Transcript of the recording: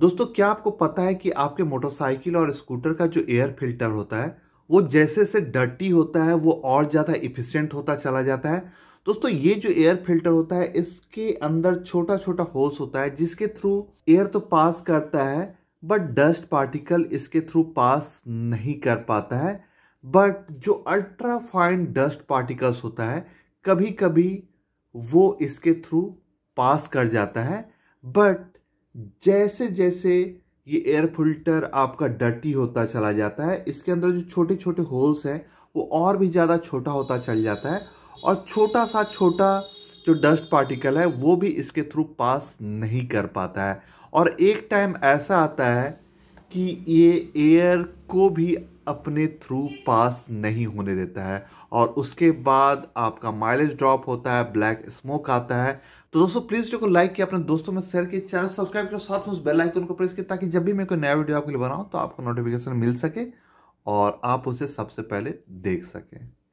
दोस्तों क्या आपको पता है कि आपके मोटरसाइकिल और स्कूटर का जो एयर फिल्टर होता है वो जैसे जैसे डर्टी होता है वो और ज़्यादा इफिशेंट होता चला जाता है दोस्तों ये जो एयर फिल्टर होता है इसके अंदर छोटा छोटा होल्स होता है जिसके थ्रू एयर तो पास करता है बट डस्ट पार्टिकल इसके थ्रू पास नहीं कर पाता है बट जो अल्ट्रा फाइन डस्ट पार्टिकल्स होता है कभी कभी वो इसके थ्रू पास कर जाता है बट जैसे जैसे ये एयर फिल्टर आपका डर्टी होता चला जाता है इसके अंदर जो छोटे छोटे होल्स हैं वो और भी ज़्यादा छोटा होता चल जाता है और छोटा सा छोटा जो डस्ट पार्टिकल है वो भी इसके थ्रू पास नहीं कर पाता है और एक टाइम ऐसा आता है कि ये एयर को भी अपने थ्रू पास नहीं होने देता है और उसके बाद आपका माइलेज ड्रॉप होता है ब्लैक स्मोक आता है तो दोस्तों प्लीज़ वीडियो को लाइक किया अपने दोस्तों में शेयर किया चैनल सब्सक्राइब करो साथ में उस बेल आइकन को प्रेस किया ताकि जब भी मैं कोई नया वीडियो आपके लिए बनाऊँ तो आपको नोटिफिकेशन मिल सके और आप उसे सबसे पहले देख सकें